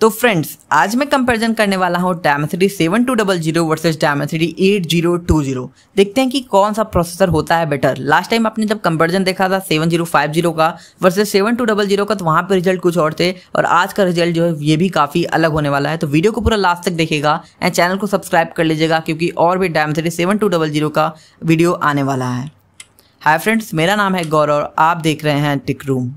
तो फ्रेंड्स आज मैं कंपैरिजन करने वाला हूँ Dimensity seven two double zero versus Dimensity eight zero two zero देखते हैं कि कौन सा प्रोसेसर होता है बेटर लास्ट टाइम आपने जब कंपैरिजन देखा था सेवन जीरो फाइव जीरो का versus seven two double zero का तो वहाँ पर रिजल्ट कुछ और थे और आज का रिजल्ट जो है ये भी काफ़ी अलग होने वाला है तो वीडियो को पूरा लास्ट तक देखेगा एंड चैनल को सब्सक्राइब कर लीजिएगा क्योंकि और भी Dimensity seven two double zero का वीडियो आने वाला है हाय फ्रेंड्स मेरा नाम है गौरव आप देख रहे हैं टिक रूम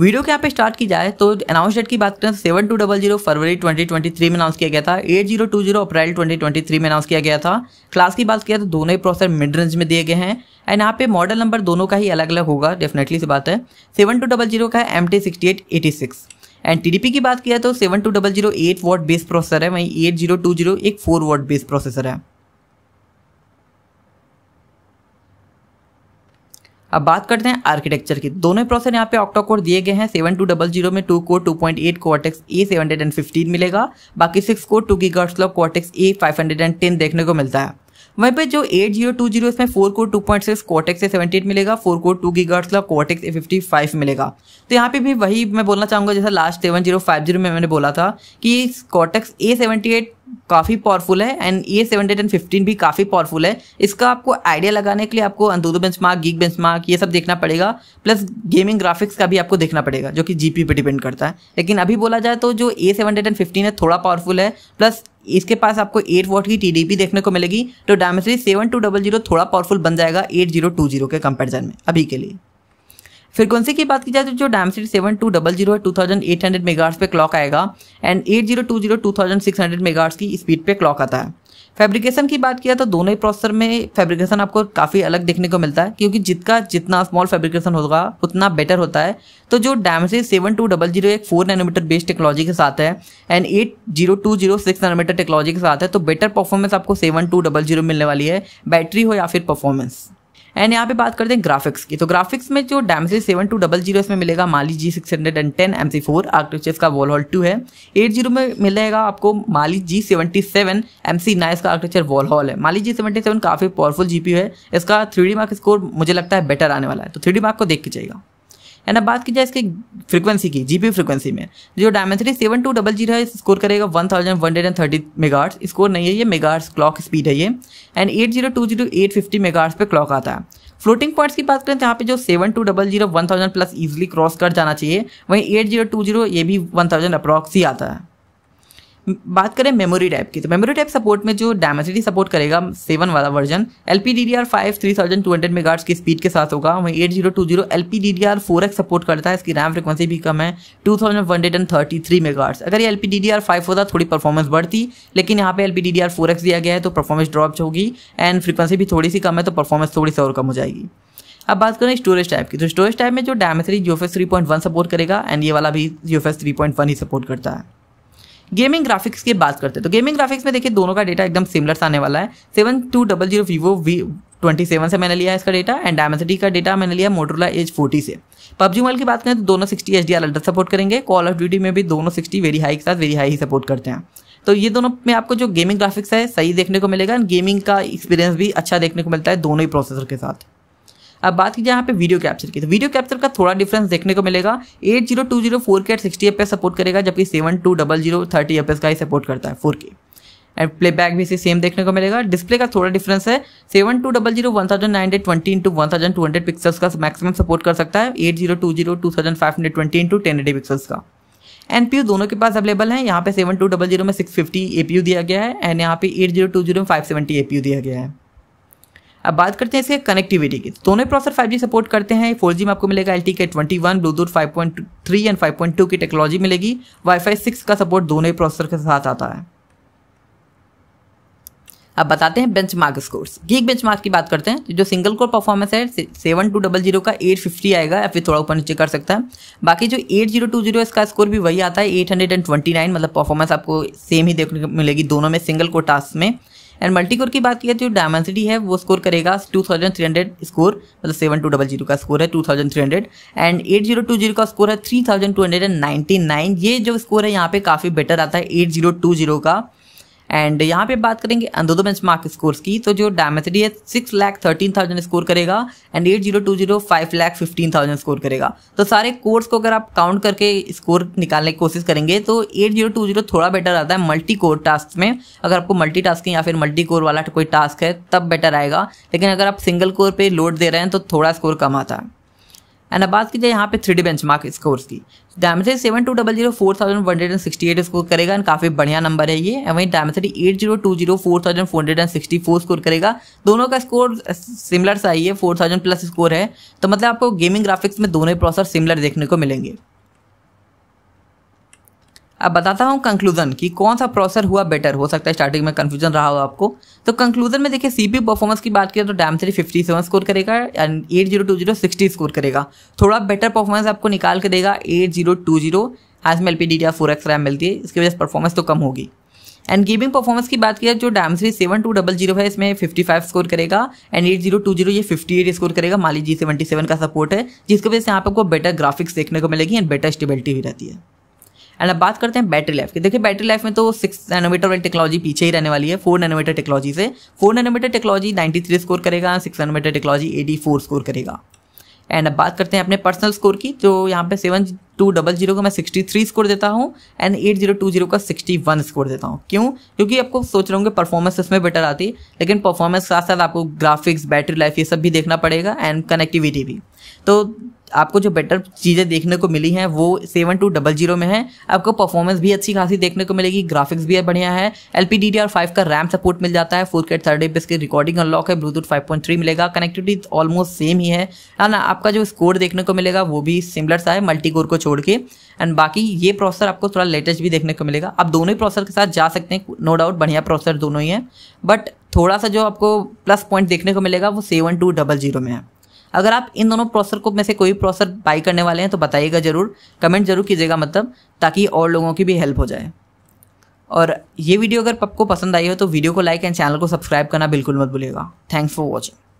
वीडियो के यहाँ पे स्टार्ट की जाए तो अनाउंस डेट की बात करें तो सेवन टू डबल जीरो फरवरी ट्वेंटी ट्वेंटी थ्री में अनाउंस किया गया था एट जीरो टू जीरो अप्रैल ट्वेंटी ट्वेंटी थ्री में अनाउंस किया गया था क्लास की बात किया तो दोनों ही प्रोसेसर मिड रेंज में दिए गए हैं एंड यहाँ पे मॉडल नंबर दोनों का ही अलग अलग होगा डेफिनेटली से बात है सेवन टू डबल जीरो का है M T sixty eight eighty six and T D P की बात किया तो seven two double zero eight watt base processor है वहीं एट जीरो टू जीरो एक फोर वॉट बेस प्रोसेसर है अब बात करते हैं आर्किटेक्चर की दोनों प्रोसेसर यहाँ पे ऑक्टा कोर दिए गए हैं सेवन टू डबल जीरो में two core two point eight Cortex A seven hundred and fifteen मिलेगा बाकी six core two gigahertz clock Cortex A five hundred and ten देखने को मिलता है वहीं पे जो एट जीरो टू जीरो इसमें four core two point six Cortex A seventy eight मिलेगा four core two gigahertz clock Cortex A fifty five मिलेगा तो यहाँ पे भी वही मैं बोलना चाहूँगा जैसा last seven zero five zero में मैंने बोला था कि कोटेक्स ए सेवेंटी एट काफ़ी पावरफुल है एंड ये सेवन एंड फिफ्टीन भी काफ़ी पावरफुल है इसका आपको आइडिया लगाने के लिए आपको AnTuTu benchmark Geek bench benchmark ये सब देखना पड़ेगा प्लस गेमिंग ग्राफिक्स का भी आपको देखना पड़ेगा जो कि जी पी डिपेंड करता है लेकिन अभी बोला जाए तो जो ए सेवन एंड फिफ्टीन है थोड़ा पावरफुल है प्लस इसके पास आपको एट वोट की टी देखने को मिलेगी तो Dimensity seven two double zero थोड़ा पावरफुल बन जाएगा एट जीरो टू जीरो के कंपेरिजन में अभी के लिए फ्रिक्वेंसी की बात की जाए तो जो Dimensity seven two double zero two thousand eight hundred megahertz पे क्लॉक आएगा and eight zero two zero two thousand six hundred megahertz की स्पीड पे क्लॉक आता है फैब्रिकेशन की बात किया तो दोनों ही प्रोसेसर में फैब्रिकेशन आपको काफ़ी अलग देखने को मिलता है क्योंकि जितना जितना स्मॉल फैब्रिकेशन होगा उतना बेटर होता है तो जो Dimensity seven two double zero एक फोर नैनोमीटर बेस्ड टेक्नोलॉजी के साथ है and eight zero two zero six nanometre technology के साथ है तो बेटर परफॉर्मेंस आपको सेवन टू डबल जीरो मिलने वाली है बैटरी हो या फिर परफॉर्मेंस एंड यहाँ पे बात करते हैं ग्राफिक्स की तो ग्राफिक्स में जो Dimensity seven two double zero इसमें मिलेगा Mali G six hundred and ten M C four architecture का वॉल हॉल टू है एट जीरो में मिलेगा आपको Mali G seventy seven M C nine का आर्किटेक्चर वॉल हॉल है माली जी सेवेंटी सेवन काफ़ी पावरफुल जी पी है इसका थ्री डी मार्क स्कोर मुझे लगता है बेटर आने वाला है तो थ्री डी मार्क को देख के जाएगा एंड अब बात की जाए इसकी फ्रीक्वेंसी की जीपी फ्रीक्वेंसी में जो Dimensity seven two double zero है स्कोर करेगा one thousand one hundred and thirty megahertz score नहीं है ये मेगाट्स क्लॉक स्पीड है ये and eight zero two zero eight fifty megahertz पे क्लॉक आता है फ्लोटिंग पॉइंट्स की बात करें तो यहाँ पे जो seven two double zero one thousand plus easily cross कर जाना चाहिए वहीं एट जीरो टू जीरो ये भी वन थाउजेंड अप्रॉक्स ही आता है बात करें मेमोरी टाइप की तो मेमोरी टाइप सपोर्ट में जो डायमेसिटी सपोर्ट करेगा सेवन वाला version L P D D R five three thousand two hundred megahertz की स्पीड के साथ होगा वहीं eight zero two zero L P D D R four X support करता है इसकी रैम फ्रिक्वेंसी भी कम है two thousand one hundred and thirty three megahertz अगर ये L P D D R five होता थोड़ी परफॉर्मेंस बढ़ती लेकिन यहाँ पे L P D D R four X दिया गया है तो परफॉर्मेंस ड्रॉप होगी एंड फ्रिक्वेंसी भी थोड़ी सी कम है तो परफॉर्मेंस थोड़ी सी और कम हो जाएगी अब बात करें स्टोरेज टाइप की तो स्टोरेज टाइप में जो Dimensity G S three point one support करेगा एंड ये वाला भी G F S three point one ही सपोर्ट करता है गेमिंग ग्राफिक्स की बात करते हैं तो गेमिंग ग्राफिक्स में देखिए दोनों का डेटा एकदम सिमिलर आने वाला है seven two double zero Vivo V twenty seven से मैंने लिया इसका डेटा एंड डायमेंसिटी का डेटा मैंने लिया मोटरला एज फोर्टी से पबजी मोबाइल की बात करें तो दोनों sixty H D R support करेंगे कॉल ऑफ ड्यूटी में भी दोनों सिक्सटी वेरी हाई के साथ वेरी हाई ही सपोर्ट करते हैं तो ये दोनों में आपको जो गेमिंग ग्राफिक्स है सही देखने को मिलेगा एंड गेमिंग का एक्सपीरियंस भी अच्छा देखने को मिलता है दोनों ही प्रोसेसर के साथ अब बात की यहाँ पे वीडियो कैप्चर की तो वीडियो कैप्चर का थोड़ा डिफरेंस देखने को मिलेगा eight zero two zero four K at sixty F support करेगा जबकि seven two double zero thirty F का ही सपोर्ट करता है फोर के एंड प्लेबैक भी इसे सेम देखने को मिलेगा डिस्प्ले का थोड़ा डिफरेंस है seven two double zero one thousand nine hundred twenty into one thousand two hundred pixels का मैक्सिमम सपोर्ट कर सकता है eight zero two zero two thousand five hundred twenty into ten eighty pixels का N P U दोनों के पास available है यहाँ पे सेवन टू डबल जीरो में six fifty A P U दिया गया है एंड यहाँ पे एट जीरो टू जीरो में five seventy A P U दिया गया है अब बात करते हैं इसके कनेक्टिविटी की तो दोनों प्रोसेसर 5G सपोर्ट करते हैं 4G में आपको मिलेगा L K twenty one Bluetooth five three and five point two की टेक्नोलॉजी मिलेगी वाईफाई सिक्स का सपोर्ट दोनों ही प्रोसेसर के साथ आता है अब बताते हैं benchmark scores geek bench mark की बात करते हैं जो सिंगल कोर परफॉर्मेंस है सेवन टू डबल जीरो का एट फिफ्टी आएगा या फिर थोड़ा ऊपर नीचे कर सकता है बाकी जो एट जीरो टू जीरो इसका स्कोर भी वही आता है eight hundred and twenty nine मतलब परफॉर्मेंस आपको सेम ही देखने को मिलेगी दोनों में सिंगल कोर टास्क में एंड मल्टीकोर की बात की तो जो डायमेंसिटी है वो स्कोर करेगा two thousand three hundred score मतलब सेवन टू डबल जीरो का स्कोर है two thousand three hundred and eight zero two zero का स्कोर है three thousand two hundred and ninety nine ये जो स्कोर है यहाँ पे काफ़ी बेटर आता है एट जीरो टू जीरो का एंड यहाँ पे बात करेंगे अंधोदो बेंच मार्क स्कोर्स की तो जो डायमेसिटी है six lakh thirteen thousand score करेगा and eight zero two zero five lakh fifteen thousand score करेगा तो सारे कोर्स को अगर आप काउंट करके स्कोर निकालने की कोशिश करेंगे तो एट जीरो टू जीरो थोड़ा बेटर आता है मल्टी कोर टास्क में अगर आपको मल्टी टास्क या फिर मल्टी कोर वाला कोई टास्क है तब बेटर आएगा लेकिन अगर आप सिंगल कोर पर लोड दे रहे हैं तो थोड़ा स्कोर कम आता है एंड अब बात की जाए यहाँ पे three D benchmark scores की Dimensity seven two double zero four thousand one hundred and sixty eight score करेगा एंड काफी बढ़िया नंबर है ये वहीं Dimensity eight zero two zero four thousand four hundred and sixty four score करेगा दोनों का स्कोर सिमिलर सा ही है फोर थाउजेंड प्लस स्कोर है तो मतलब आपको गेमिंग ग्राफिक्स में दोनों प्रोसेसर सिमिलर देखने को मिलेंगे अब बताता हूँ कंक्लूजन कि कौन सा प्रोसेसर हुआ बेटर हो सकता है स्टार्टिंग में कंफ्यूजन रहा हो आपको तो कंक्लूजन में देखिए सी परफॉर्मेंस की बात करें तो डैम थ्री फिफ्टी सेवन स्कोर करेगा and eight zero two zero sixty score करेगा थोड़ा बेटर परफॉर्मेंस आपको निकाल के देगा एट जीरो टू जीरो आज में L P D D four X RAM मिलती है इसकी वजह से परफॉर्मेंस तो कम होगी एंड गेमिंग परफॉर्मेंस की बात किया जो डैम three seven two double zero है इसमें फिफ्टी फाइव स्कोर करेगा and eight zero two zero ये फिफ्टी एट स्कोर करेगा माली जी सेवेंटी सेवन का सपोर्ट है जिसकी वजह से यहाँ आपको बेटर ग्राफिक्स देखने को मिलेगी एंड बेटर स्टेबिलिटी भी रहती है एंड अब बात करते हैं बैटरी लाइफ की देखिए बैटरी लाइफ में तो सिक्स नैनोमीटर वाली टेक्नोलॉजी पीछे ही रहने वाली है फोर नैनोमीटर टेक्नोलॉजी से four nanometer technology ninety three score करेगा six nanometre technology eighty four score करेगा एंड अब बात करते हैं अपने पर्सनल स्कोर की जो यहाँ पे सेवन टू डबल जीरो का मैं सिक्सटी थ्री स्कोर देता हूँ and eight zero two zero का सिक्सटी वन स्कोर देता हूँ क्यों क्योंकि आपको सोच रहे होंगे परफॉर्मेंस इसमें बेटर आती लेकिन परफॉर्मेंस के साथ साथ आपको ग्राफिक्स बैटरी लाइफ ये सब भी देखना पड़ेगा एंड कनेक्टिविटी भी तो आपको जो बेटर चीज़ें देखने को मिली हैं वो सेवन टू डबल जीरो में है आपको परफॉर्मेंस भी अच्छी खासी देखने को मिलेगी ग्राफिक्स भी बढ़िया है L P D D R five का रैम सपोर्ट मिल जाता है फोर के थर्ड एप इसकी रिकॉर्डिंग अनलॉक है ब्लूटूथ फाइव पॉइंट थ्री मिलेगा कनेक्टिविटी ऑलमोस्ट सेम ही है है ना आपका जो स्कोर देखने को मिलेगा वो भी सिमिलर सा है मल्टी कोर को छोड़ के एंड बाकी ये प्रोसेसर आपको थोड़ा लेटेस्ट भी देखने को मिलेगा आप दोनों ही प्रोसेसर के साथ जा सकते हैं नो डाउट बढ़िया प्रोसेसर दोनों ही है बट थोड़ा सा जो आपको प्लस पॉइंट देखने को मिलेगा वो सेवन टू डबल जीरो में है अगर आप इन दोनों प्रोसेसर को में से कोई प्रोसेसर बाई करने वाले हैं तो बताइएगा ज़रूर कमेंट ज़रूर कीजिएगा मतलब ताकि और लोगों की भी हेल्प हो जाए और ये वीडियो अगर आपको पसंद आई हो तो वीडियो को लाइक एंड चैनल को सब्सक्राइब करना बिल्कुल मत भूलिएगा थैंक्स फॉर वॉचिंग